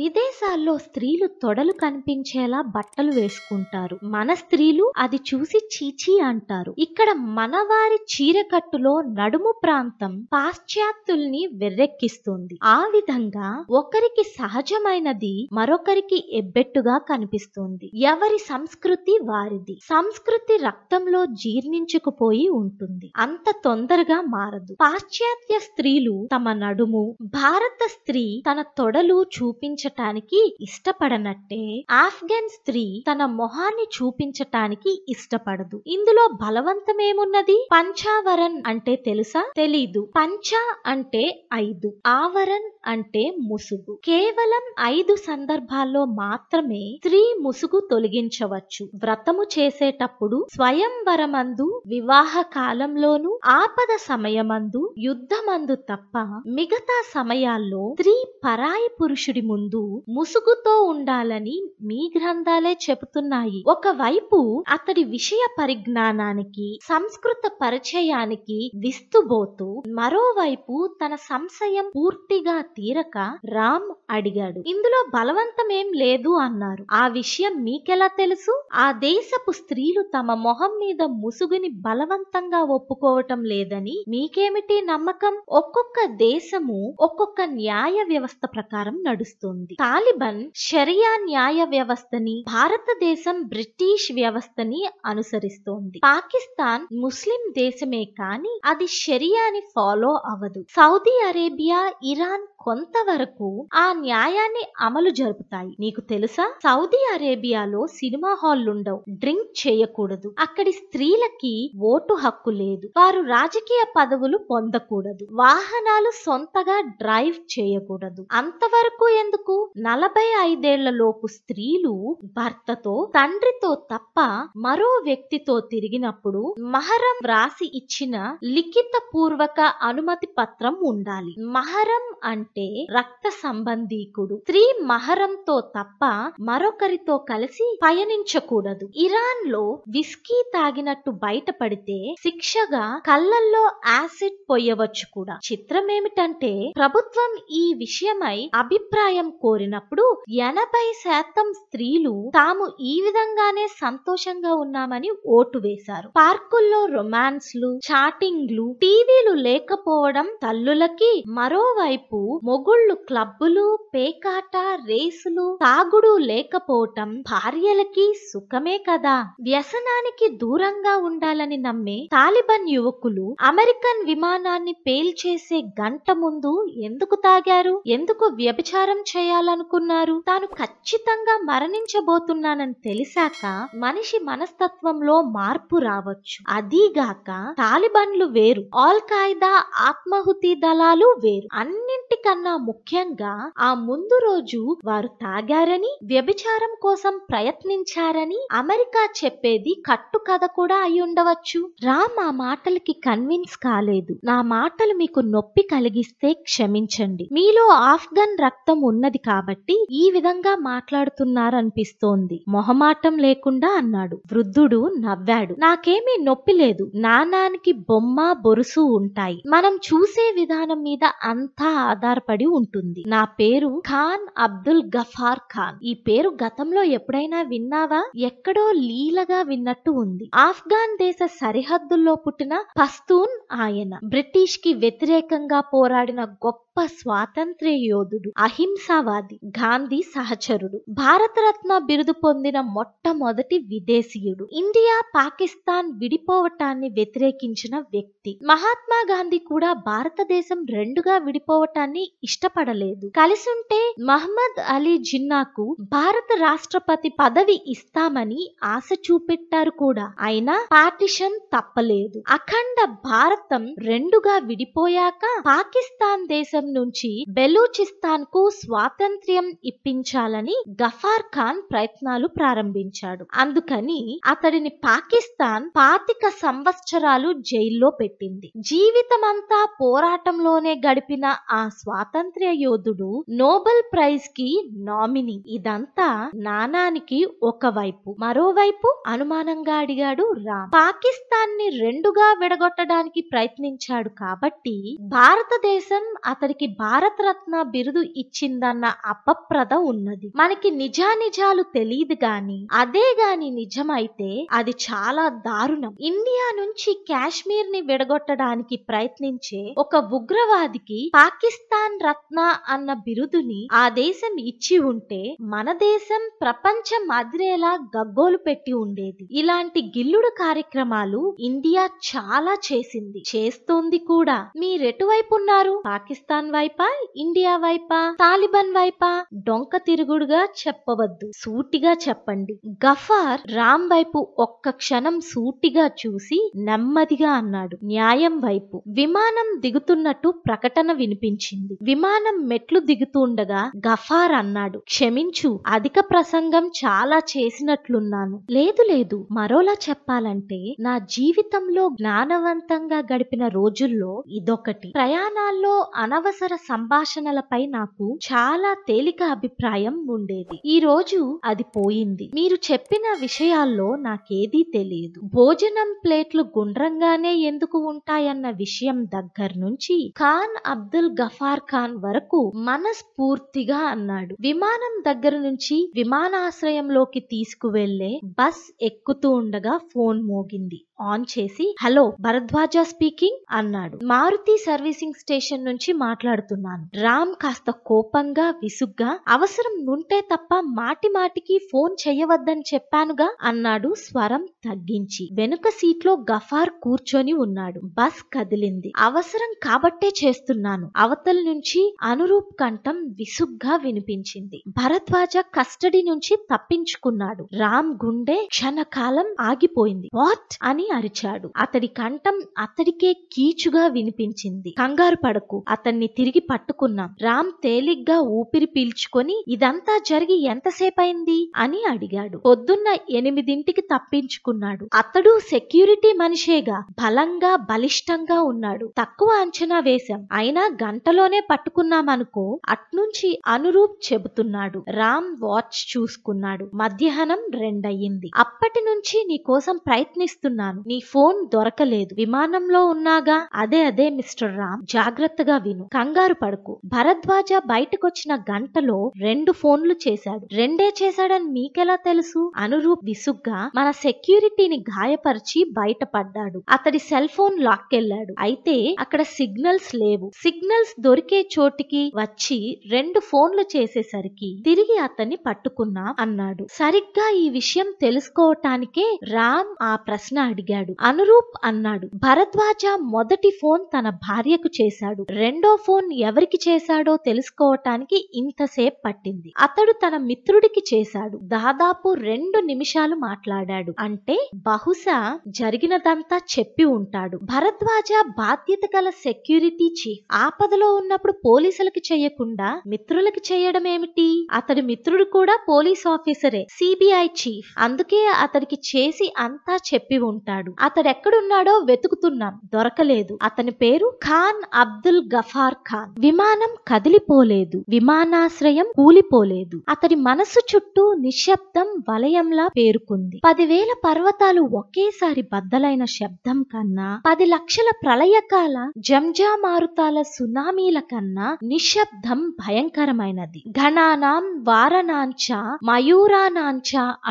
విదేశాల్లో స్త్రీలు తొడలు కనిపించేలా బట్టలు వేసుకుంటారు మన స్త్రీలు అది చూసి చీచి అంటారు ఇక్కడ మనవారి చీరకట్టులో నడుము ప్రాంతం పాశ్చాత్యుల్ని వెర్రెక్కిస్తుంది ఆ విధంగా ఒకరికి సహజమైనది మరొకరికి ఎబ్బెట్టుగా కనిపిస్తుంది ఎవరి సంస్కృతి వారిది సంస్కృతి రక్తంలో జీర్ణించుకుపోయి ఉంటుంది అంత తొందరగా మారదు పాశ్చాత్య స్త్రీలు తమ నడుము భారత స్త్రీ తన తొడలు చూపించ చూపించటానికి ఇష్టపడనట్టే ఆఫ్ఘన్ స్త్రీ తన మొహాన్ని చూపించటానికి ఇష్టపడదు ఇందులో బలవంతమేమున్నది పంచావరన్ అంటే తెలుసా తెలీదు పంచ అంటే ఐదు ఆవరన్ అంటే ముసుగు కేవలం ఐదు సందర్భాల్లో మాత్రమే స్త్రీ ముసుగు తొలగించవచ్చు వ్రతము చేసేటప్పుడు స్వయంవరమందు వివాహ కాలంలోనూ ఆపద సమయమందు యుద్ధమందు తప్ప మిగతా సమయాల్లో స్త్రీ పరాయి పురుషుడి ముందు ముందు ముసుగుతో ఉండాలని మీ గ్రంథాలే చెబుతున్నాయి ఒకవైపు అతడి విషయ పరిజ్ఞానానికి సంస్కృత పరిచయానికి విస్తుబోతూ మరోవైపు తన సంశయం పూర్తిగా తీరక రామ్ అడిగాడు ఇందులో బలవంతమేం లేదు అన్నారు ఆ విషయం మీకెలా తెలుసు ఆ దేశపు స్త్రీలు తమ మొహం మీద ముసుగుని బలవంతంగా ఒప్పుకోవటం లేదని మీకేమిటి నమ్మకం ఒక్కొక్క దేశము ఒక్కొక్క న్యాయ వ్యవస్థ ప్రకారం నడుస్తుంది ఉంది తాలిబన్ షరియా న్యాయ వ్యవస్థని భారతదేశం బ్రిటిష్ వ్యవస్థని అనుసరిస్తోంది పాకిస్తాన్ ముస్లిం దేశమే కానీ అది షరియాని ఫాలో అవ్వదు సౌదీ అరేబియా ఇరాన్ కొంతవరకు ఆ న్యాయాన్ని అమలు జరుపుతాయి నీకు తెలుసా సౌదీ అరేబియాలో సినిమా ఉండవు డ్రింక్ చేయకూడదు అక్కడి స్త్రీలకి ఓటు హక్కు లేదు వారు రాజకీయ పదవులు పొందకూడదు వాహనాలు సొంతగా డ్రైవ్ చేయకూడదు అంతవరకు ఎందుకు నలభై ఐదేళ్లలోపు స్త్రీలు భర్తతో తండ్రితో తప్ప మరో వ్యక్తితో తిరిగినప్పుడు మహరం వ్రాసి ఇచ్చిన లిఖిత పూర్వక అనుమతి పత్రం ఉండాలి మహరం అంటే రక్త సంబంధీకుడు స్త్రీ మహరంతో తప్ప మరొకరితో కలిసి పయనించకూడదు ఇరాన్ లో విస్కీ తాగినట్టు బయటపడితే శిక్షగా కళ్ళల్లో యాసిడ్ పొయ్యవచ్చు కూడా చిత్రమేమిటంటే ప్రభుత్వం ఈ విషయమై అభిప్రాయం కోరినప్పుడు ఎనభై శాతం స్త్రీలు తాము ఈ విధంగానే సంతోషంగా ఉన్నామని ఓటు వేశారు పార్కుల్లో రొమాన్స్ లు చాటింగ్లు టీవీలు లేకపోవడం తల్లులకి మరోవైపు మొగుళ్ళు క్లబ్బులు పేకాట రేసులు తాగుడు లేకపోవటం భార్యలకి సుఖమే కదా వ్యసనానికి దూరంగా ఉండాలని నమ్మే తాలిబన్ యువకులు అమెరికన్ విమానాన్ని పేల్చేసే గంట ముందు ఎందుకు తాగారు ఎందుకు వ్యభిచారం చేయ చేయాలనుకున్నారు తాను ఖచ్చితంగా మరణించబోతున్నానని తెలిసాక మనిషి మనస్తత్వంలో మార్పు రావచ్చు అదీగాక తాలిబన్లు వేరు ఆల్ ఖాయిదా ఆత్మహుతి దళాలు వేరు అన్నింటికన్నా ముఖ్యంగా ఆ ముందు రోజు వారు తాగారని వ్యభిచారం కోసం ప్రయత్నించారని అమెరికా చెప్పేది కట్టు కథ కూడా అయి ఉండవచ్చు రామ్ ఆ మాటలకి కన్విన్స్ కాలేదు నా మాటలు మీకు నొప్పి కలిగిస్తే క్షమించండి మీలో ఆఫ్ఘన్ రక్తం ఉన్నది చిన్నది కాబట్టి ఈ విధంగా మాట్లాడుతున్నారనిపిస్తోంది మొహమాటం లేకుండా అన్నాడు వృద్ధుడు నవ్వాడు నాకేమీ నొప్పి లేదు నానానికి బొమ్మ బొరుసు ఉంటాయి మనం చూసే విధానం మీద అంతా ఆధారపడి ఉంటుంది నా పేరు ఖాన్ అబ్దుల్ గఫార్ ఖాన్ ఈ పేరు గతంలో ఎప్పుడైనా విన్నావా ఎక్కడో లీలగా విన్నట్టు ఉంది ఆఫ్ఘాన్ దేశ సరిహద్దుల్లో పుట్టిన పస్తూన్ ఆయన బ్రిటిష్ కి వ్యతిరేకంగా పోరాడిన గొప్ప గొప్ప స్వాతంత్ర్య యోధుడు అహింసావాది గాంధీ సహచరుడు భారతరత్న బిరుదు పొందిన మొట్టమొదటి విదేశీయుడు ఇండియా పాకిస్తాన్ విడిపోవటాన్ని వ్యతిరేకించిన వ్యక్తి మహాత్మా గాంధీ కూడా భారతదేశం రెండుగా విడిపోవటాన్ని ఇష్టపడలేదు కలిసుంటే మహమ్మద్ అలీ జిన్నాకు భారత రాష్ట్రపతి పదవి ఇస్తామని ఆశ చూపెట్టారు కూడా అయినా పార్టిషన్ తప్పలేదు అఖండ భారతం రెండుగా విడిపోయాక పాకిస్తాన్ దేశం దేశం నుంచి బెలూచిస్తాన్ కు స్వాతంత్ర్యం ఇప్పించాలని గఫార్ ఖాన్ ప్రయత్నాలు ప్రారంభించాడు అందుకని అతడిని పాకిస్తాన్ పాతిక సంవత్సరాలు జైల్లో పెట్టింది జీవితమంతా పోరాటంలోనే గడిపిన ఆ స్వాతంత్ర్య యోధుడు నోబెల్ ప్రైజ్ కి నామినీ ఇదంతా నానానికి ఒకవైపు మరోవైపు అనుమానంగా అడిగాడు రామ్ పాకిస్తాన్ ని రెండుగా విడగొట్టడానికి ప్రయత్నించాడు కాబట్టి భారతదేశం అతడి అతనికి భారతరత్న బిరుదు ఇచ్చిందన్న అపప్రద ఉన్నది మనకి నిజానిజాలు తెలియదు గాని అదే గాని నిజమైతే అది చాలా దారుణం ఇండియా నుంచి కాశ్మీర్ ని విడగొట్టడానికి ప్రయత్నించే ఒక ఉగ్రవాదికి పాకిస్తాన్ రత్న అన్న బిరుదుని ఆ దేశం ఇచ్చి ఉంటే మన దేశం ప్రపంచం అదిరేలా గగ్గోలు పెట్టి ఉండేది ఇలాంటి గిల్లుడు కార్యక్రమాలు ఇండియా చాలా చేసింది చేస్తోంది కూడా మీరెటువైపు ఉన్నారు పాకిస్తాన్ పాకిస్తాన్ వైపా ఇండియా వైపా తాలిబాన్ వైపా డొంక తిరుగుడుగా చెప్పవద్దు సూటిగా చెప్పండి గఫార్ రామ్ వైపు ఒక్క క్షణం సూటిగా చూసి నెమ్మదిగా అన్నాడు న్యాయం వైపు విమానం దిగుతున్నట్టు ప్రకటన వినిపించింది విమానం మెట్లు దిగుతుండగా గఫార్ అన్నాడు క్షమించు అధిక ప్రసంగం చాలా చేసినట్లున్నాను లేదు లేదు మరోలా చెప్పాలంటే నా జీవితంలో జ్ఞానవంతంగా గడిపిన రోజుల్లో ఇదొకటి ప్రయాణాల్లో అనవసర అనవసర సంభాషణలపై నాకు చాలా తేలిక అభిప్రాయం ఉండేది ఈ రోజు అది పోయింది మీరు చెప్పిన విషయాల్లో నాకేదీ తెలియదు భోజనం ప్లేట్లు గుండ్రంగానే ఎందుకు ఉంటాయన్న విషయం దగ్గర నుంచి ఖాన్ అబ్దుల్ గఫార్ ఖాన్ వరకు మనస్ఫూర్తిగా అన్నాడు విమానం దగ్గర నుంచి విమానాశ్రయంలోకి తీసుకువెళ్లే బస్ ఎక్కుతూ ఉండగా ఫోన్ మోగింది ఆన్ చేసి హలో భరద్వాజ స్పీకింగ్ అన్నాడు మారుతి సర్వీసింగ్ స్టేషన్ నుంచి మాట్లాడుతున్నాను రామ్ కాస్త కోపంగా విసుగ్గా అవసరం ఉంటే తప్ప మాటి మాటికి ఫోన్ చేయవద్దని చెప్పానుగా అన్నాడు స్వరం తగ్గించి వెనుక సీట్ లో గఫార్ కూర్చొని ఉన్నాడు బస్ కదిలింది అవసరం కాబట్టే చేస్తున్నాను అవతల నుంచి అనురూప్ కంఠం విసుగ్గా వినిపించింది భరద్వాజ కస్టడీ నుంచి తప్పించుకున్నాడు రామ్ గుండె క్షణకాలం ఆగిపోయింది వాట్ అని అని అరిచాడు అతడి కంఠం అతడికే కీచుగా వినిపించింది కంగారు పడకు అతన్ని తిరిగి పట్టుకున్నాం రామ్ తేలిగ్గా ఊపిరి పీల్చుకొని ఇదంతా జరిగి ఎంతసేపైంది అని అడిగాడు పొద్దున్న ఎనిమిదింటికి తప్పించుకున్నాడు అతడు సెక్యూరిటీ మనిషేగా బలంగా బలిష్టంగా ఉన్నాడు తక్కువ అంచనా వేశాం అయినా గంటలోనే పట్టుకున్నామనుకో అట్నుంచి అనురూప్ చెబుతున్నాడు రామ్ వాచ్ చూసుకున్నాడు మధ్యాహ్నం రెండయ్యింది అప్పటి నుంచి నీకోసం ప్రయత్నిస్తున్నాను చేశాను నీ ఫోన్ దొరకలేదు విమానంలో ఉన్నాగా అదే అదే మిస్టర్ రామ్ జాగ్రత్తగా విను కంగారు పడుకు భరద్వాజ బయటకొచ్చిన గంటలో రెండు ఫోన్లు చేశాడు రెండే చేశాడని మీకెలా తెలుసు అనురూప్ విసుగ్గా మన సెక్యూరిటీని గాయపరిచి బయటపడ్డాడు అతడి సెల్ ఫోన్ లాక్కెళ్లాడు అయితే అక్కడ సిగ్నల్స్ లేవు సిగ్నల్స్ దొరికే చోటికి వచ్చి రెండు ఫోన్లు చేసేసరికి తిరిగి అతన్ని పట్టుకున్నా అన్నాడు సరిగ్గా ఈ విషయం తెలుసుకోవటానికే రామ్ ఆ ప్రశ్న అడిగి అడిగాడు అనురూప్ అన్నాడు భరద్వాజ మొదటి ఫోన్ తన భార్యకు చేశాడు రెండో ఫోన్ ఎవరికి చేశాడో తెలుసుకోవటానికి ఇంతసేపు పట్టింది అతడు తన మిత్రుడికి చేశాడు దాదాపు రెండు నిమిషాలు మాట్లాడాడు అంటే బహుశా జరిగినదంతా చెప్పి ఉంటాడు భరద్వాజ బాధ్యత గల సెక్యూరిటీ చీఫ్ ఆపదలో ఉన్నప్పుడు పోలీసులకు చేయకుండా మిత్రులకి చేయడం ఏమిటి అతడి మిత్రుడు కూడా పోలీస్ ఆఫీసరే సిబిఐ చీఫ్ అందుకే అతడికి చేసి అంతా చెప్పి ఉంటాడు ఉంటాడు ఎక్కడున్నాడో వెతుకుతున్నాం దొరకలేదు అతని పేరు ఖాన్ అబ్దుల్ గఫార్ ఖాన్ విమానం కదిలిపోలేదు విమానాశ్రయం కూలిపోలేదు అతడి మనసు చుట్టూ నిశ్శబ్దం వలయంలా పేరుకుంది పదివేల పర్వతాలు ఒకేసారి బద్దలైన శబ్దం కన్నా పది లక్షల ప్రళయకాల జంజామారుతాల సునామీల కన్నా నిశ్శబ్దం భయంకరమైనది ఘనానాం వారణాంచ మయూరానాంచ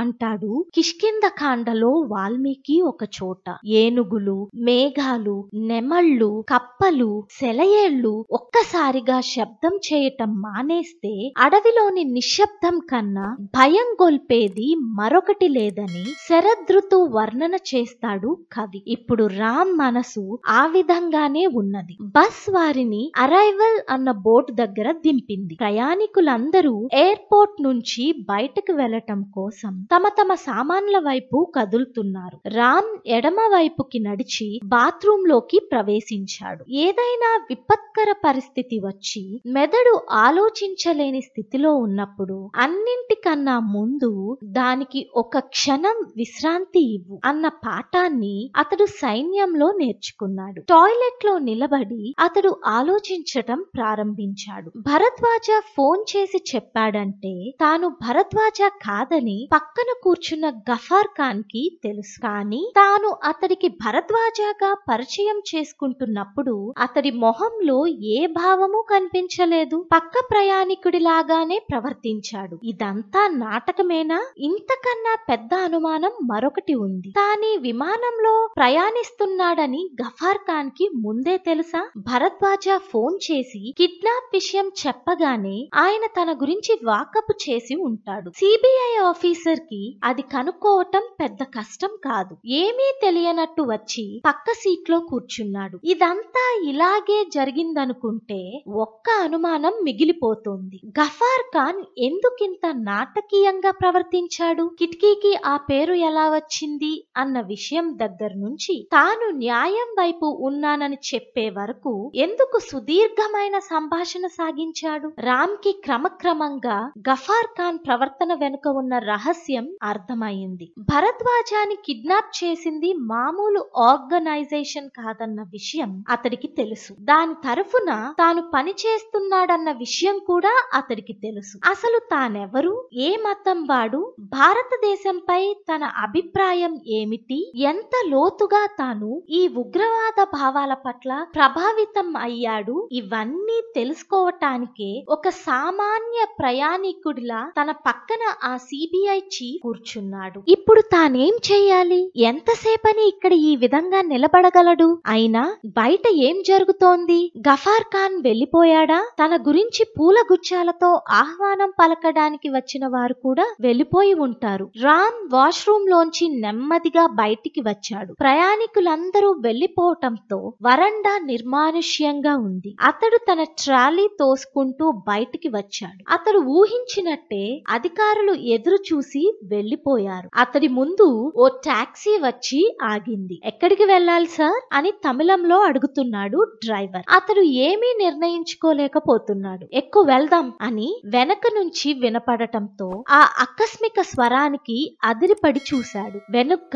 అంటాడు కిష్కింద కాండలో వాల్మీకి ఒక చోట ఏనుగులు మేఘాలు నెమళ్ళు కప్పలు సెలయేళ్లు ఒక్కసారిగా శబ్దం చేయటం మానేస్తే అడవిలోని నిశ్శబ్దం కన్నా భయం గొల్పేది మరొకటి లేదని శరదృతు వర్ణన చేస్తాడు కవి ఇప్పుడు రామ్ మనసు ఆ విధంగానే ఉన్నది బస్ వారిని అరైవల్ అన్న బోర్డు దగ్గర దింపింది ప్రయాణికులందరూ ఎయిర్పోర్ట్ నుంచి బయటకు వెళ్లటం కోసం తమ తమ సామాన్ల వైపు కదులుతున్నారు రామ్ ఎడమవైపుకి నడిచి బాత్రూమ్ లోకి ప్రవేశించాడు ఏదైనా విపత్కర పరిస్థితి వచ్చి మెదడు ఆలోచించలేని స్థితిలో ఉన్నప్పుడు అన్నింటికన్నా ముందు దానికి ఒక క్షణం విశ్రాంతి ఇవ్వు అన్న పాఠాన్ని అతడు సైన్యంలో నేర్చుకున్నాడు టాయిలెట్ లో నిలబడి అతడు ఆలోచించటం ప్రారంభించాడు భరద్వాజ ఫోన్ చేసి చెప్పాడంటే తాను భరద్వాజ కాదని పక్కన కూర్చున్న గఫార్ ఖాన్ కి తెలుసు కానీ తాను తాను అతడికి భరద్వాజాగా పరిచయం చేసుకుంటున్నప్పుడు అతడి మొహంలో ఏ భావము కనిపించలేదు పక్క ప్రయాణికుడిలాగానే ప్రవర్తించాడు ఇదంతా నాటకమేనా ఇంతకన్నా పెద్ద అనుమానం మరొకటి ఉంది తాని విమానంలో ప్రయాణిస్తున్నాడని గఫార్ ఖాన్ కి ముందే తెలుసా భరద్వాజ ఫోన్ చేసి కిడ్నాప్ విషయం చెప్పగానే ఆయన తన గురించి వాకప్ చేసి ఉంటాడు సిబిఐ ఆఫీసర్ కి అది కనుక్కోవటం పెద్ద కష్టం కాదు ఏమి ఏమీ తెలియనట్టు వచ్చి పక్క సీట్లో కూర్చున్నాడు ఇదంతా ఇలాగే జరిగిందనుకుంటే ఒక్క అనుమానం మిగిలిపోతుంది గఫార్ ఖాన్ ఎందుకింత నాటకీయంగా ప్రవర్తించాడు కిటికీకి ఆ పేరు ఎలా వచ్చింది అన్న విషయం దగ్గర నుంచి తాను న్యాయం వైపు ఉన్నానని చెప్పే వరకు ఎందుకు సుదీర్ఘమైన సంభాషణ సాగించాడు రామ్ కి క్రమక్రమంగా గఫార్ ఖాన్ ప్రవర్తన వెనుక ఉన్న రహస్యం అర్థమైంది భరద్వాజాని కిడ్నాప్ చేసిన చేసింది మామూలు ఆర్గనైజేషన్ కాదన్న విషయం అతడికి తెలుసు దాని తరఫున తాను పని చేస్తున్నాడన్న విషయం కూడా అతడికి తెలుసు అసలు తానెవరు ఏ మతం వాడు భారతదేశంపై తన అభిప్రాయం ఏమిటి ఎంత లోతుగా తాను ఈ ఉగ్రవాద భావాల పట్ల ప్రభావితం అయ్యాడు ఇవన్నీ తెలుసుకోవటానికే ఒక సామాన్య ప్రయాణికుడిలా తన పక్కన ఆ సిబిఐ చీఫ్ కూర్చున్నాడు ఇప్పుడు తానేం చేయాలి ఎంత ఎంతసేపని ఇక్కడ ఈ విధంగా నిలబడగలడు అయినా బయట ఏం జరుగుతోంది గఫార్ ఖాన్ వెళ్లిపోయాడా తన గురించి పూల గుచ్చాలతో ఆహ్వానం పలకడానికి వచ్చిన వారు కూడా వెళ్లిపోయి ఉంటారు రామ్ వాష్రూమ్ లోంచి నెమ్మదిగా బయటికి వచ్చాడు ప్రయాణికులందరూ వెళ్లిపోవటంతో వరండా నిర్మానుష్యంగా ఉంది అతడు తన ట్రాలీ తోసుకుంటూ బయటికి వచ్చాడు అతడు ఊహించినట్టే అధికారులు ఎదురు చూసి వెళ్లిపోయారు అతడి ముందు ఓ టాక్సీ వచ్చి వచ్చి ఆగింది ఎక్కడికి వెళ్ళాలి సార్ అని తమిళంలో అడుగుతున్నాడు డ్రైవర్ అతడు ఏమీ నిర్ణయించుకోలేకపోతున్నాడు ఎక్కువ వెళ్దాం అని వెనక నుంచి వినపడటంతో ఆ ఆకస్మిక స్వరానికి అదిరిపడి చూశాడు వెనుక్క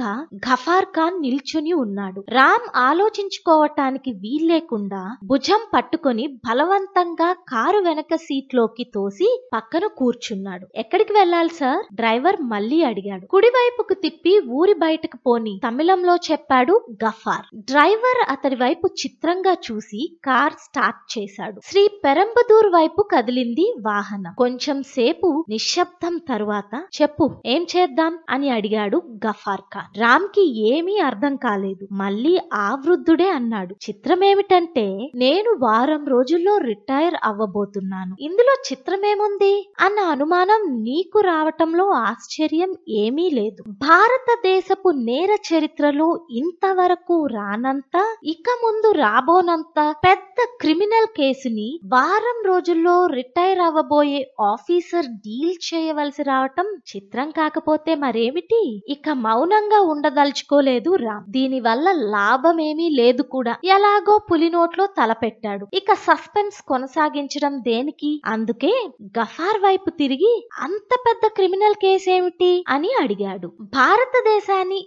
గఫార్ ఖాన్ నిల్చుని ఉన్నాడు రామ్ ఆలోచించుకోవటానికి వీల్లేకుండా భుజం పట్టుకొని బలవంతంగా కారు వెనక సీట్లోకి తోసి పక్కన కూర్చున్నాడు ఎక్కడికి వెళ్ళాలి సార్ డ్రైవర్ మళ్ళీ అడిగాడు కుడివైపుకు తిప్పి ఊరి బయటకు పోని తమిళంలో చెప్పాడు గఫార్ డ్రైవర్ అతడి వైపు చిత్రంగా చూసి కార్ స్టార్ట్ చేశాడు శ్రీ పెరంబదూర్ వైపు కదిలింది వాహనం కొంచెం సేపు నిశ్శబ్దం తరువాత చెప్పు ఏం చేద్దాం అని అడిగాడు గఫార్ ఖాన్ రామ్ కి ఏమీ అర్థం కాలేదు మళ్ళీ ఆ వృద్ధుడే అన్నాడు చిత్రమేమిటంటే నేను వారం రోజుల్లో రిటైర్ అవ్వబోతున్నాను ఇందులో చిత్రమేముంది అన్న అనుమానం నీకు రావటంలో ఆశ్చర్యం ఏమీ లేదు భారతదేశపు నేర చరిత్రలో ఇంతవరకు రానంత ఇక ముందు రాబోనంత పెద్ద క్రిమినల్ కేసుని వారం రోజుల్లో రిటైర్ అవ్వబోయే ఆఫీసర్ డీల్ చేయవలసి రావటం చిత్రం కాకపోతే మరేమిటి ఇక మౌనంగా ఉండదలుచుకోలేదు రామ్ దీని వల్ల లాభమేమీ లేదు కూడా ఎలాగో పులి నోట్లో తలపెట్టాడు ఇక సస్పెన్స్ కొనసాగించడం దేనికి అందుకే గఫార్ వైపు తిరిగి అంత పెద్ద క్రిమినల్ కేసు ఏమిటి అని అడిగాడు భారతదేశాన్ని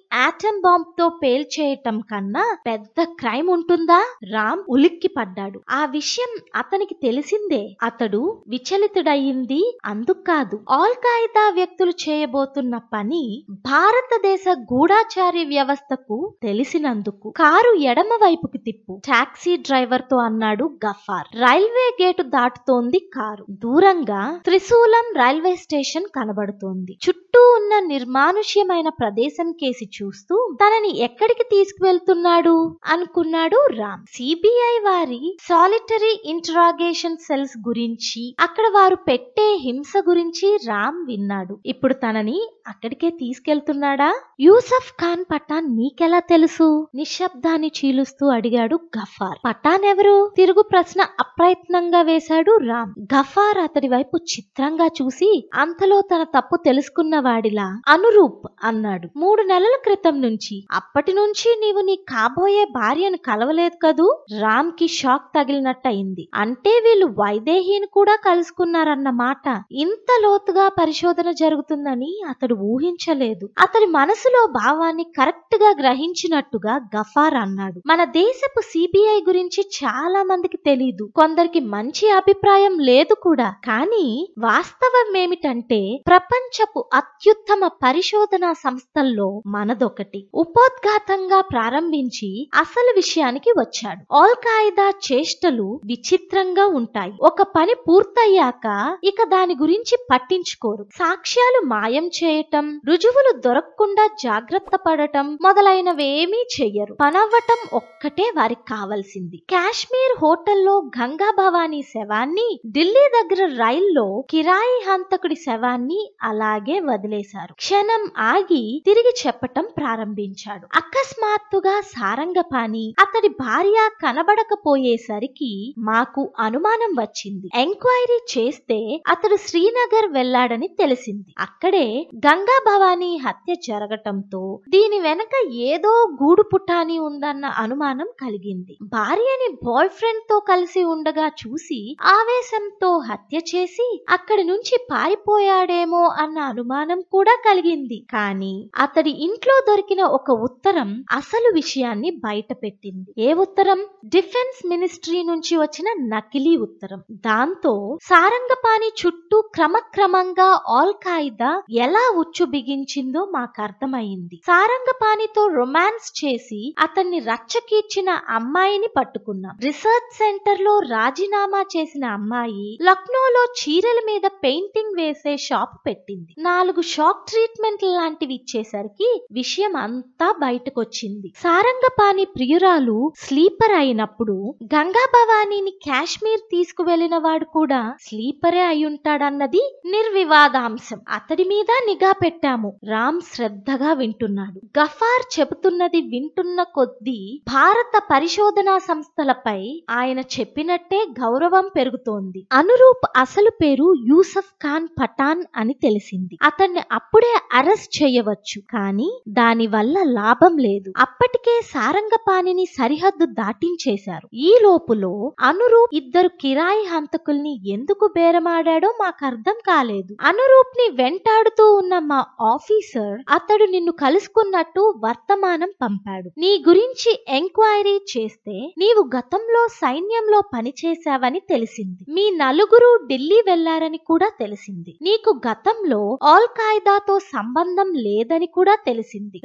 హైడ్రోజన్ బాంబ్ తో పేల్చేయటం కన్నా పెద్ద క్రైమ్ ఉంటుందా రామ్ ఉలిక్కి పడ్డాడు ఆ విషయం అతనికి తెలిసిందే అతడు విచలితుడయింది అందుకాదు ఆల్ ఖాయిదా వ్యక్తులు చేయబోతున్న పని భారతదేశ గూఢాచారి వ్యవస్థకు తెలిసినందుకు కారు ఎడమ వైపుకి తిప్పు టాక్సీ డ్రైవర్ తో అన్నాడు గఫార్ రైల్వే గేటు దాటుతోంది కారు దూరంగా త్రిశూలం రైల్వే స్టేషన్ కనబడుతోంది చుట్టూ ఉన్న నిర్మానుష్యమైన ప్రదేశం కేసి చూస్తూ తనని ఎక్కడికి తీసుకువెళ్తున్నాడు అనుకున్నాడు రామ్ సిబిఐ వారి సాలిటరీ ఇంటరాగేషన్ సెల్స్ గురించి అక్కడ వారు పెట్టే హింస గురించి రామ్ విన్నాడు ఇప్పుడు తనని అక్కడికే తీసుకెళ్తున్నాడా యూసఫ్ ఖాన్ పఠాన్ నీకెలా తెలుసు నిశ్శబ్దాన్ని చీలుస్తూ అడిగాడు గఫార్ పఠాన్ ఎవరు తిరుగు ప్రశ్న అప్రయత్నంగా వేశాడు రామ్ గఫార్ అతడి వైపు చిత్రంగా చూసి అంతలో తన తప్పు తెలుసుకున్న వాడిలా అనురూప్ అన్నాడు మూడు నెలల క్రితం నుంచి అప్పటి నుంచి నీవు నీ కాబోయే భార్యను కలవలేదు కదూ రామ్ కి షాక్ తగిలినట్టయింది అంటే వీళ్ళు వైదేహిని కూడా కలుసుకున్నారన్నమాట ఇంత లోతుగా పరిశోధన జరుగుతుందని అతడు ఊహించలేదు అతడి మనసులో భావాన్ని కరెక్ట్ గా గ్రహించినట్టుగా గఫార్ అన్నాడు మన దేశపు సిబిఐ గురించి చాలా మందికి తెలీదు కొందరికి మంచి అభిప్రాయం లేదు కూడా కానీ వాస్తవం ఏమిటంటే ప్రపంచపు అత్యుత్తమ పరిశోధనా సంస్థల్లో మనదొకటి ఒకటి ఉపోద్ఘాతంగా ప్రారంభించి అసలు విషయానికి వచ్చాడు ఆల్ ఖాయిదా చేష్టలు విచిత్రంగా ఉంటాయి ఒక పని పూర్తయ్యాక ఇక దాని గురించి పట్టించుకోరు సాక్ష్యాలు మాయం చేయటం రుజువులు దొరకకుండా జాగ్రత్త పడటం మొదలైనవేమీ చెయ్యరు పనవ్వటం ఒక్కటే వారికి కావలసింది కాశ్మీర్ హోటల్లో గంగా భవానీ శవాన్ని ఢిల్లీ దగ్గర రైల్లో కిరాయి హంతకుడి శవాన్ని అలాగే వదిలేశారు క్షణం ఆగి తిరిగి చెప్పటం ప్రారంభించారు ప్రారంభించాడు అకస్మాత్తుగా సారంగపాణి అతడి భార్య కనబడకపోయేసరికి మాకు అనుమానం వచ్చింది ఎంక్వైరీ చేస్తే అతడు శ్రీనగర్ వెళ్లాడని తెలిసింది అక్కడే గంగా భవానీ హత్య జరగటంతో దీని వెనక ఏదో గూడు పుటాని ఉందన్న అనుమానం కలిగింది భార్యని బాయ్ ఫ్రెండ్ తో కలిసి ఉండగా చూసి ఆవేశంతో హత్య చేసి అక్కడి నుంచి పారిపోయాడేమో అన్న అనుమానం కూడా కలిగింది కానీ అతడి ఇంట్లో దొరికి దొరికిన ఒక ఉత్తరం అసలు విషయాన్ని బయట పెట్టింది ఏ ఉత్తరం డిఫెన్స్ మినిస్ట్రీ నుంచి వచ్చిన నకిలీ ఉత్తరం దాంతో సారంగపాణి చుట్టూ క్రమక్రమంగా ఆల్ ఖాయిదా ఎలా ఉచ్చు బిగించిందో మాకు అర్థమైంది సారంగపాణితో రొమాన్స్ చేసి అతన్ని రచ్చకీర్చిన అమ్మాయిని పట్టుకున్నాం రీసెర్చ్ సెంటర్ లో రాజీనామా చేసిన అమ్మాయి లక్నోలో చీరల మీద పెయింటింగ్ వేసే షాప్ పెట్టింది నాలుగు షాక్ ట్రీట్మెంట్ లాంటివి ఇచ్చేసరికి విషయం అంతా బయటకొచ్చింది సారంగపాణి ప్రియురాలు స్లీపర్ అయినప్పుడు గంగా భవానీని కాశ్మీర్ తీసుకువెళ్లిన వాడు కూడా స్లీపరే అయ్యుంటాడన్నది నిర్వివాదాంశం అతడి మీద నిఘా పెట్టాము రామ్ శ్రద్ధగా వింటున్నాడు గఫార్ చెబుతున్నది వింటున్న కొద్దీ భారత పరిశోధనా సంస్థలపై ఆయన చెప్పినట్టే గౌరవం పెరుగుతోంది అనురూప్ అసలు పేరు యూసఫ్ ఖాన్ పఠాన్ అని తెలిసింది అతన్ని అప్పుడే అరెస్ట్ చేయవచ్చు కానీ దాని వల్ల లాభం లేదు అప్పటికే సారంగపాణిని సరిహద్దు దాటించేశారు ఈ లోపులో అనురూప్ ఇద్దరు కిరాయి హంతకుల్ని ఎందుకు బేరమాడాడో మాకు అర్థం కాలేదు అనురూప్ ని వెంటాడుతూ ఉన్న మా ఆఫీసర్ అతడు నిన్ను కలుసుకున్నట్టు వర్తమానం పంపాడు నీ గురించి ఎంక్వైరీ చేస్తే నీవు గతంలో సైన్యంలో పనిచేశావని తెలిసింది మీ నలుగురు ఢిల్లీ వెళ్లారని కూడా తెలిసింది నీకు గతంలో ఆల్ ఖాయిదాతో సంబంధం లేదని కూడా తెలిసింది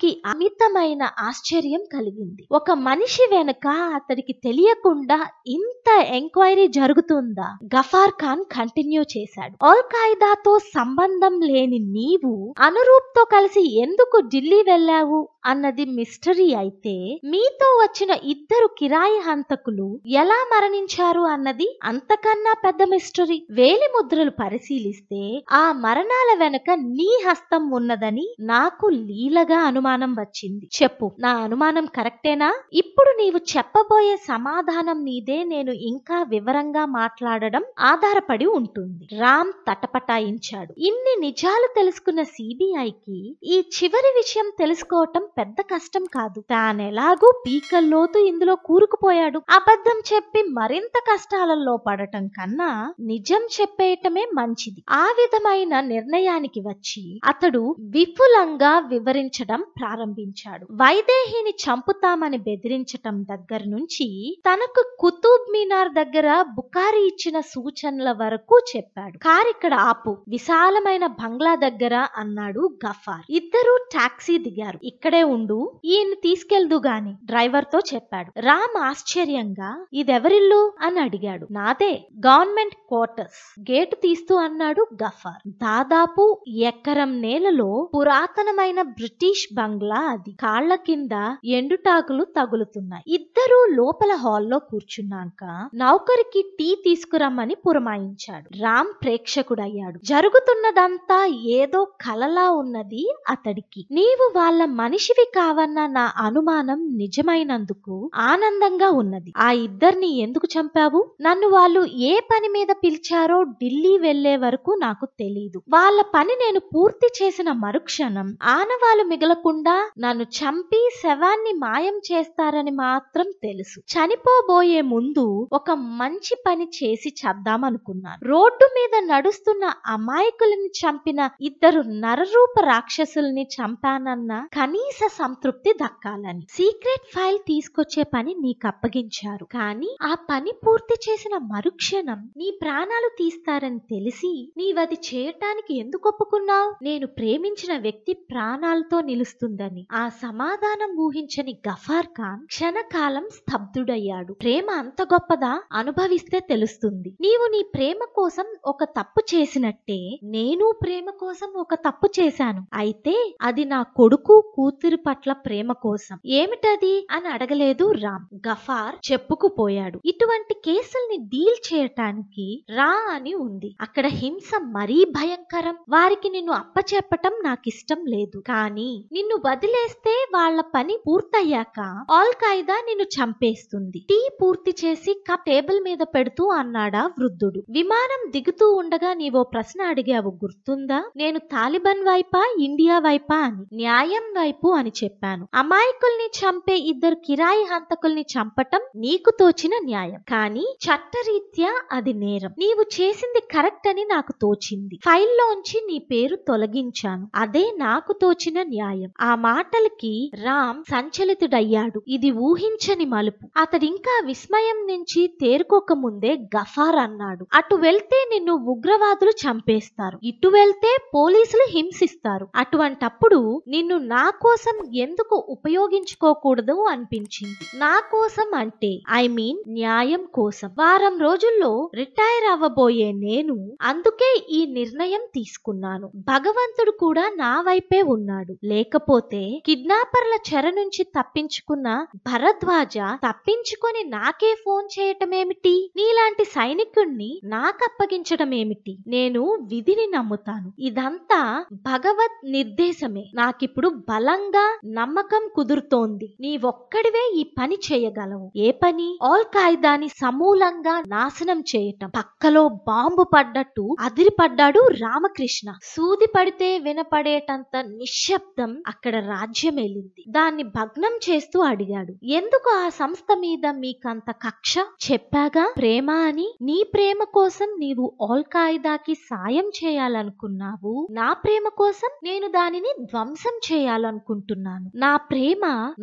కి అమితమైన ఆశ్చర్యం కలిగింది ఒక మనిషి వెనుక అతడికి తెలియకుండా ఇంత ఎంక్వైరీ జరుగుతుందా గఫార్ ఖాన్ కంటిన్యూ చేశాడు అల్ ఖాయిదాతో సంబంధం లేని నీవు అనురూప్ తో కలిసి ఎందుకు ఢిల్లీ వెళ్ళావు అన్నది మిస్టరీ అయితే మీతో వచ్చిన ఇద్దరు కిరాయి హంతకులు ఎలా మరణించారు అన్నది అంతకన్నా పెద్ద మిస్టరీ వేలి ముద్రలు పరిశీలిస్తే ఆ మరణాల వెనుక నీ హస్తం ఉన్నదని నాకు లీలగా అనుమానం వచ్చింది చెప్పు నా అనుమానం కరెక్టేనా ఇప్పుడు నీవు చెప్పబోయే సమాధానం మీదే నేను ఇంకా వివరంగా మాట్లాడడం ఆధారపడి ఉంటుంది రామ్ తటపటాయించాడు ఇన్ని నిజాలు తెలుసుకున్న సిబిఐకి ఈ చివరి విషయం తెలుసుకోవటం పెద్ద కష్టం కాదు తానెలాగూ పీకల్లోతు ఇందులో కూరుకుపోయాడు అబద్ధం చెప్పి మరింత కష్టాలలో పడటం కన్నా నిజం చెప్పేయటమే మంచిది ఆ విధమైన నిర్ణయానికి వచ్చి అతడు విపులంగా వివరించడం బెదిరించడం ప్రారంభించాడు వైదేహిని చంపుతామని బెదిరించటం దగ్గర నుంచి తనకు కుతుబ్ మీనార్ దగ్గర బుకారి ఇచ్చిన సూచనల వరకు చెప్పాడు కార్ ఇక్కడ ఆపు విశాలమైన బంగ్లా దగ్గర అన్నాడు గఫార్ ఇద్దరూ టాక్సీ దిగారు ఇక్కడే ఉండు ఈయన్ని తీసుకెళ్దు గాని డ్రైవర్ తో చెప్పాడు రామ్ ఆశ్చర్యంగా ఇదెవరిల్లు అని అడిగాడు నాదే గవర్నమెంట్ క్వార్టర్స్ గేటు తీస్తూ అన్నాడు గఫార్ దాదాపు ఎకరం నేలలో పురాతనమైన బ్రిటిష్ బ్రిటిష్ బంగ్లా అది కాళ్ల కింద ఎండుటాకులు తగులుతున్నాయి ఇద్దరూ లోపల హాల్లో కూర్చున్నాక నౌకరికి టీ తీసుకురమ్మని పురమాయించాడు రామ్ ప్రేక్షకుడయ్యాడు జరుగుతున్నదంతా ఏదో కలలా ఉన్నది అతడికి నీవు వాళ్ళ మనిషివి కావన్న నా అనుమానం నిజమైనందుకు ఆనందంగా ఉన్నది ఆ ఇద్దరిని ఎందుకు చంపావు నన్ను వాళ్ళు ఏ పని మీద పిలిచారో ఢిల్లీ వెళ్లే వరకు నాకు తెలియదు వాళ్ళ పని నేను పూర్తి చేసిన మరుక్షణం ఆనవాలు మిగలకుండా నన్ను చంపి శవాన్ని మాయం చేస్తారని మాత్రం తెలుసు చనిపోబోయే ముందు ఒక మంచి పని చేసి చద్దామనుకున్నాను రోడ్డు మీద నడుస్తున్న అమాయకులని చంపిన ఇద్దరు నరరూప రాక్షసుల్ని చంపానన్న కనీస సంతృప్తి దక్కాలని సీక్రెట్ ఫైల్ తీసుకొచ్చే పని నీకు అప్పగించారు కానీ ఆ పని పూర్తి చేసిన మరుక్షణం నీ ప్రాణాలు తీస్తారని తెలిసి నీవది చేయటానికి ఎందుకు ఒప్పుకున్నావు నేను ప్రేమించిన వ్యక్తి ప్రాణాలతో నిలుస్తుందని ఆ సమాధానం ఊహించని గఫార్ ఖాన్ క్షణకాలం స్తబ్దుడయ్యాడు ప్రేమ అంత గొప్పదా అనుభవిస్తే తెలుస్తుంది నీవు నీ ప్రేమ కోసం ఒక తప్పు చేసినట్టే నేను ప్రేమ కోసం ఒక తప్పు చేశాను అయితే అది నా కొడుకు కూతురు పట్ల ప్రేమ కోసం ఏమిటది అని అడగలేదు రామ్ గఫార్ చెప్పుకుపోయాడు ఇటువంటి కేసుల్ని డీల్ చేయటానికి రా అని ఉంది అక్కడ హింస మరీ భయంకరం వారికి నిన్ను అప్పచెప్పటం నాకిష్టం లేదు కానీ నిన్ను వదిలేస్తే వాళ్ళ పని పూర్తయ్యాక ఆల్ ఖాయిదా నిన్ను చంపేస్తుంది టీ పూర్తి చేసి కప్ టేబుల్ మీద పెడుతూ అన్నాడా వృద్ధుడు విమానం దిగుతూ ఉండగా నీవో ప్రశ్న అడిగావు గుర్తుందా నేను తాలిబాన్ వైపా ఇండియా వైపా అని న్యాయం వైపు అని చెప్పాను అమాయకుల్ని చంపే ఇద్దరు కిరాయి హంతకుల్ని చంపటం నీకు తోచిన న్యాయం కానీ చట్టరీత్యా అది నేరం నీవు చేసింది కరెక్ట్ అని నాకు తోచింది ఫైల్లోంచి నీ పేరు తొలగించాను అదే నాకు తోచిన న్యాయం అధ్యాయం ఆ మాటలకి రామ్ సంచలితుడయ్యాడు ఇది ఊహించని మలుపు అతడింకా విస్మయం నుంచి తేరుకోకముందే గఫార్ అన్నాడు అటు వెళ్తే నిన్ను ఉగ్రవాదులు చంపేస్తారు ఇటు వెళ్తే పోలీసులు హింసిస్తారు అటువంటప్పుడు నిన్ను నా కోసం ఎందుకు ఉపయోగించుకోకూడదు అనిపించింది నా కోసం అంటే ఐ మీన్ న్యాయం కోసం వారం రోజుల్లో రిటైర్ అవ్వబోయే నేను అందుకే ఈ నిర్ణయం తీసుకున్నాను భగవంతుడు కూడా నా వైపే ఉన్నాడు లే లేకపోతే కిడ్నాపర్ల చెర నుంచి తప్పించుకున్న భరద్వాజ తప్పించుకొని నాకే ఫోన్ చేయటమేమిటి నీలాంటి సైనికుణ్ణి నాకప్పగించటమేమిటి నేను విధిని నమ్ముతాను ఇదంతా భగవత్ నిర్దేశమే నాకిప్పుడు బలంగా నమ్మకం కుదురుతోంది నీ ఒక్కడివే ఈ పని చేయగలవు ఏ పని ఆల్ కాయిదాని సమూలంగా నాశనం చేయటం పక్కలో బాంబు పడ్డట్టు అదిరిపడ్డాడు రామకృష్ణ సూది పడితే వినపడేటంత నిశ్శబ్దం సంస్థానం అక్కడ రాజ్యం వెళ్ళింది దాన్ని భగ్నం చేస్తూ అడిగాడు ఎందుకు ఆ సంస్థ మీద మీకంత కక్ష చెప్పాగా ప్రేమ అని నీ ప్రేమ కోసం నీవు ఆల్ ఖాయిదాకి సాయం చేయాలనుకున్నావు నా ప్రేమ కోసం నేను దానిని ధ్వంసం చేయాలనుకుంటున్నాను నా ప్రేమ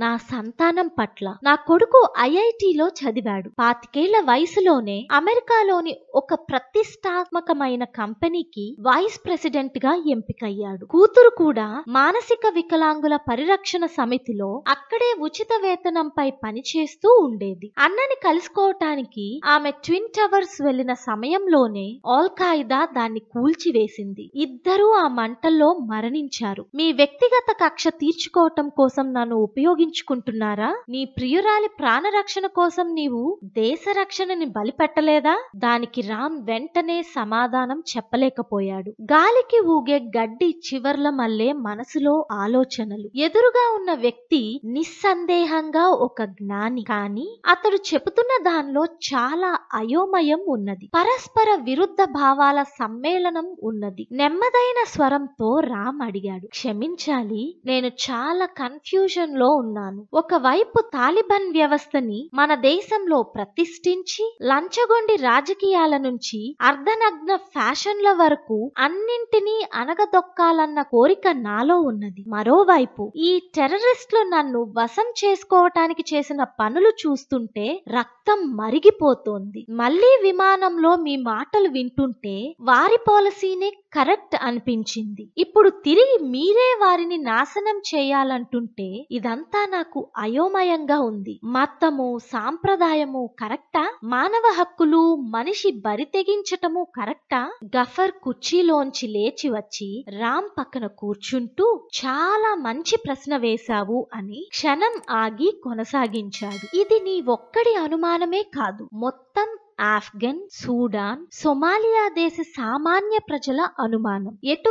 నా సంతానం పట్ల నా కొడుకు ఐఐటిలో చదివాడు పాతికేళ్ల వయసులోనే అమెరికాలోని ఒక ప్రతిష్టాత్మకమైన కంపెనీకి వైస్ ప్రెసిడెంట్ గా ఎంపికయ్యాడు కూతురు కూడా మానసిక వికలాంగుల పరిరక్షణ సమితిలో అక్కడే ఉచిత వేతనంపై పనిచేస్తూ ఉండేది అన్నని కలుసుకోవటానికి ఆమె ట్విన్ టవర్స్ వెళ్లిన సమయంలోనే ఆల్ ఖాయిదా దాన్ని కూల్చివేసింది ఇద్దరూ ఆ మంటల్లో మరణించారు మీ వ్యక్తిగత కక్ష తీర్చుకోవటం కోసం నన్ను ఉపయోగించుకుంటున్నారా నీ ప్రియురాలి ప్రాణరక్షణ కోసం నీవు దేశ రక్షణని బలిపెట్టలేదా దానికి రామ్ వెంటనే సమాధానం చెప్పలేకపోయాడు గాలికి ఊగే గడ్డి చివర్ల మల్లే మనసులో ఆ ఆలోచనలు ఎదురుగా ఉన్న వ్యక్తి నిస్సందేహంగా ఒక జ్ఞాని కానీ అతడు చెబుతున్న దానిలో చాలా అయోమయం ఉన్నది పరస్పర విరుద్ధ భావాల సమ్మేళనం ఉన్నది నెమ్మదైన స్వరంతో రామ్ అడిగాడు క్షమించాలి నేను చాలా కన్ఫ్యూజన్ లో ఉన్నాను ఒకవైపు తాలిబాన్ వ్యవస్థని మన దేశంలో ప్రతిష్ఠించి లంచగొండి రాజకీయాల నుంచి అర్ధనగ్న ఫ్యాషన్ల వరకు అన్నింటినీ అనగదొక్కాలన్న కోరిక నాలో ఉన్నది మరోవైపు ఈ టెర్రరిస్టులు నన్ను వశం చేసుకోవటానికి చేసిన పనులు చూస్తుంటే రక్త మొత్తం మరిగిపోతోంది మళ్ళీ విమానంలో మీ మాటలు వింటుంటే వారి పాలసీనే కరెక్ట్ అనిపించింది ఇప్పుడు తిరిగి మీరే వారిని నాశనం చేయాలంటుంటే ఇదంతా నాకు అయోమయంగా ఉంది మతము సాంప్రదాయము కరెక్టా మానవ హక్కులు మనిషి బరి తెగించటము కరెక్టా గఫర్ కుర్చీలోంచి లేచి వచ్చి రామ్ పక్కన కూర్చుంటూ చాలా మంచి ప్రశ్న వేశావు అని క్షణం ఆగి కొనసాగించాడు ఇది నీ ఒక్కడి అనుమానం నిర్మాణమే కాదు మొత్తం ఆఫ్ఘన్ సూడాన్ సొమాలియా దేశ సామాన్య ప్రజల అనుమానం ఎటు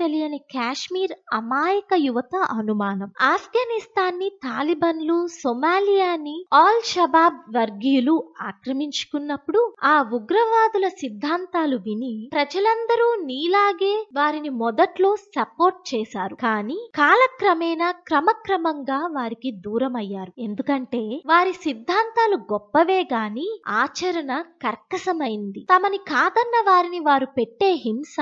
తెలియని కాశ్మీర్ అమాయక యువత అనుమానం ఆఫ్ఘనిస్తాన్ ని తాలిబన్లు సొమాలియాని ఆల్ షబాబ్ వర్గీయులు ఆక్రమించుకున్నప్పుడు ఆ ఉగ్రవాదుల సిద్ధాంతాలు విని ప్రజలందరూ నీలాగే వారిని మొదట్లో సపోర్ట్ చేశారు కానీ కాలక్రమేణా క్రమక్రమంగా వారికి దూరమయ్యారు ఎందుకంటే వారి సిద్ధాంతాలు గొప్పవే గాని ఆచరణ వలన కర్కసమైంది తమని కాదన్న వారిని వారు పెట్టే హింస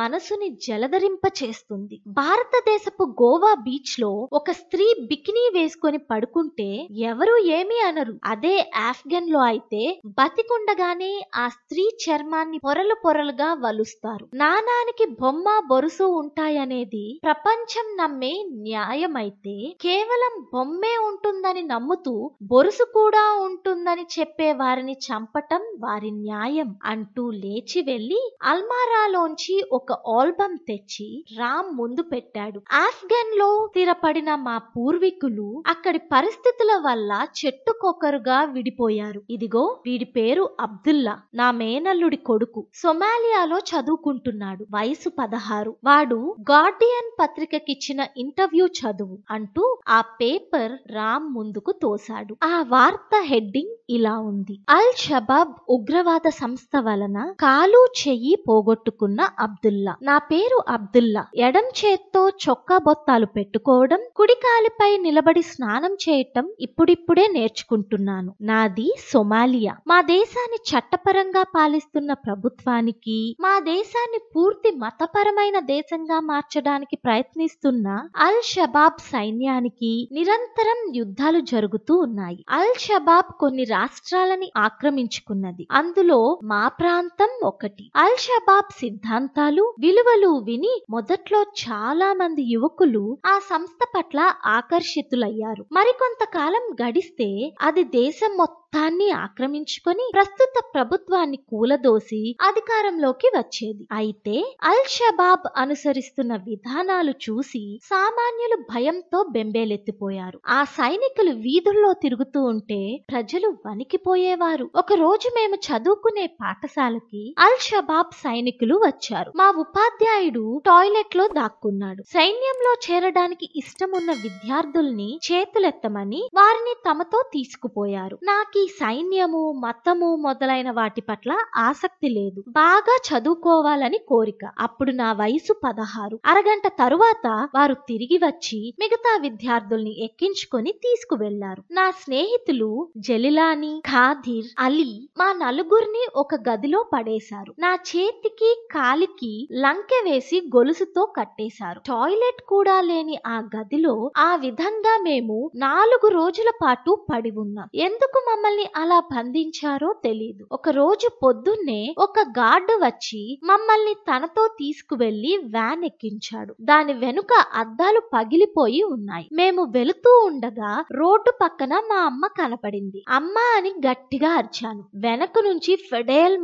మనసుని జలదరింప చేస్తుంది భారతదేశపు గోవా బీచ్ లో ఒక స్త్రీ బికినీ వేసుకొని పడుకుంటే ఎవరు ఏమి అనరు అదే ఆఫ్ఘన్ లో అయితే బతికుండగానే ఆ స్త్రీ చర్మాన్ని పొరలు పొరలుగా వలుస్తారు నానానికి బొమ్మ బొరుసు ఉంటాయనేది ప్రపంచం నమ్మే న్యాయమైతే కేవలం బొమ్మే ఉంటుందని నమ్ముతూ బొరుసు కూడా ఉంటుందని చెప్పే వారిని చంపట పోరాటం వారి న్యాయం అంటూ లేచి వెళ్లి అల్మారాలోంచి ఒక ఆల్బమ్ తెచ్చి రామ్ ముందు పెట్టాడు ఆఫ్ఘన్ లో స్థిరపడిన మా పూర్వీకులు అక్కడి పరిస్థితుల వల్ల చెట్టుకొకరుగా విడిపోయారు ఇదిగో వీడి పేరు అబ్దుల్లా నా మేనల్లుడి కొడుకు సొమాలియాలో చదువుకుంటున్నాడు వయసు పదహారు వాడు గార్డియన్ పత్రికకిచ్చిన ఇంటర్వ్యూ చదువు అంటూ ఆ పేపర్ రామ్ ముందుకు తోశాడు ఆ వార్త హెడ్డింగ్ ఇలా ఉంది అల్ షబా నవాబ్ ఉగ్రవాద సంస్థ వలన కాలు చెయ్యి పోగొట్టుకున్న అబ్దుల్లా నా పేరు అబ్దుల్లా ఎడం చేత్తో చొక్కా బొత్తాలు పెట్టుకోవడం కుడికాలిపై నిలబడి స్నానం చేయటం ఇప్పుడిప్పుడే నేర్చుకుంటున్నాను నాది సొమాలియా మా దేశాన్ని చట్టపరంగా పాలిస్తున్న ప్రభుత్వానికి మా దేశాన్ని పూర్తి మతపరమైన దేశంగా మార్చడానికి ప్రయత్నిస్తున్న అల్ షబాబ్ సైన్యానికి నిరంతరం యుద్ధాలు జరుగుతూ ఉన్నాయి అల్ షబాబ్ కొన్ని రాష్ట్రాలని ఆక్రమించుకు నేర్చుకున్నది అందులో మా ప్రాంతం ఒకటి అల్ షబాబ్ సిద్ధాంతాలు విలువలు విని మొదట్లో చాలా మంది యువకులు ఆ సంస్థ పట్ల ఆకర్షితులయ్యారు మరికొంతకాలం గడిస్తే అది దేశం మొత్తం మొత్తాన్ని ఆక్రమించుకొని ప్రస్తుత ప్రభుత్వాన్ని కూలదోసి అధికారంలోకి వచ్చేది అయితే అల్ షబాబ్ అనుసరిస్తున్న విధానాలు చూసి సామాన్యులు భయంతో బెంబేలెత్తిపోయారు ఆ సైనికులు వీధుల్లో తిరుగుతూ ఉంటే ప్రజలు వణికిపోయేవారు ఒక రోజు మేము చదువుకునే పాఠశాలకి అల్ షబాబ్ సైనికులు వచ్చారు మా ఉపాధ్యాయుడు టాయిలెట్ లో దాక్కున్నాడు సైన్యంలో చేరడానికి ఇష్టమున్న విద్యార్థుల్ని చేతులెత్తమని వారిని తమతో తీసుకుపోయారు నాకు వారికి సైన్యము మతము మొదలైన వాటి పట్ల ఆసక్తి లేదు బాగా చదువుకోవాలని కోరిక అప్పుడు నా వయసు పదహారు అరగంట తరువాత వారు తిరిగి వచ్చి మిగతా విద్యార్థుల్ని ఎక్కించుకొని తీసుకువెళ్లారు నా స్నేహితులు జలిలాని ఖాదిర్ అలీ మా నలుగురిని ఒక గదిలో పడేశారు నా చేతికి కాలికి లంకె వేసి గొలుసుతో కట్టేశారు టాయిలెట్ కూడా లేని ఆ గదిలో ఆ విధంగా మేము నాలుగు రోజుల పాటు పడి ఉన్నాం ఎందుకు మమ్మల్ని మమ్మల్ని అలా బంధించారో తెలియదు ఒక రోజు పొద్దున్నే ఒక గార్డు వచ్చి మమ్మల్ని తనతో తీసుకువెళ్లి వ్యాన్ ఎక్కించాడు దాని వెనుక అద్దాలు పగిలిపోయి ఉన్నాయి మేము వెళుతూ ఉండగా రోడ్డు పక్కన మా అమ్మ కనపడింది అమ్మ అని గట్టిగా అరిచాను వెనక నుంచి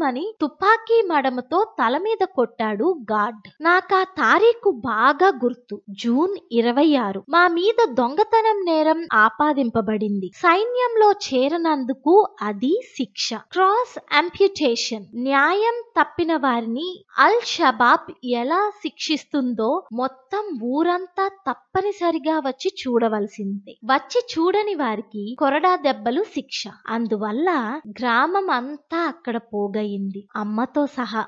మని తుపాకీ మడమతో తల మీద కొట్టాడు గార్డ్ నాకు ఆ తారీఖు బాగా గుర్తు జూన్ ఇరవై ఆరు మా మీద దొంగతనం నేరం ఆపాదింపబడింది సైన్యంలో చేరనందు అందుకు అది శిక్ష క్రాస్ అంప్యుటేషన్ న్యాయం తప్పిన వారిని అల్ షబాబ్ ఎలా శిక్షిస్తుందో మొత్తం ఊరంతా తప్పనిసరిగా వచ్చి చూడవలసిందే వచ్చి చూడని వారికి కొరడా దెబ్బలు శిక్ష అందువల్ల గ్రామం అంతా అక్కడ పోగయింది అమ్మతో సహా